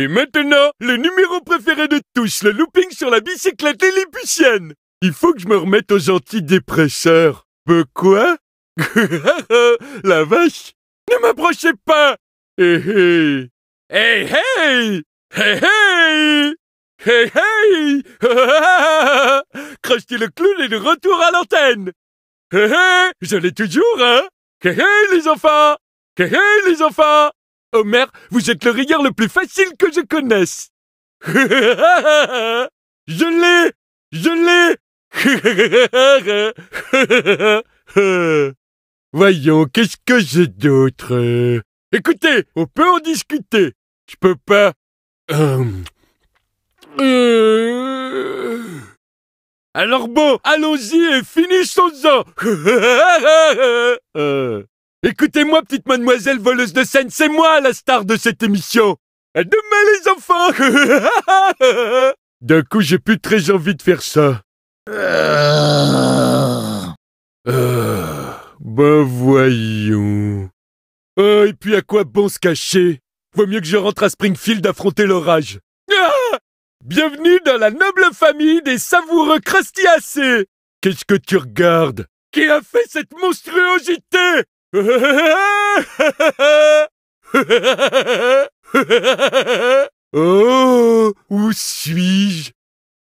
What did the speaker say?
Et maintenant, le numéro préféré de tous, le looping sur la bicyclette lilliputienne. Il faut que je me remette aux antidépresseurs. Peu quoi La vache Ne m'approchez pas Hé hé Hé hé Hé hé Hé hé Crusty le clou est de retour à l'antenne Hé eh, hé Je l'ai toujours, hein Hé eh, les enfants Hé eh, les enfants Homer, vous êtes le rire le plus facile que je connaisse. je l'ai Je l'ai Voyons, qu'est-ce que j'ai d'autre Écoutez, on peut en discuter. Je peux pas... Hum. Euh. Alors bon, allons-y et finissons-en. Écoutez-moi, petite mademoiselle voleuse de scène, c'est moi la star de cette émission De demain, les enfants D'un coup, j'ai plus très envie de faire ça. Euh. Euh, ben voyons... Euh, et puis à quoi bon se cacher Vaut mieux que je rentre à Springfield affronter l'orage. Ah! Bienvenue dans la noble famille des savoureux crustiacés Qu'est-ce que tu regardes Qui a fait cette monstruosité お ー、おしみ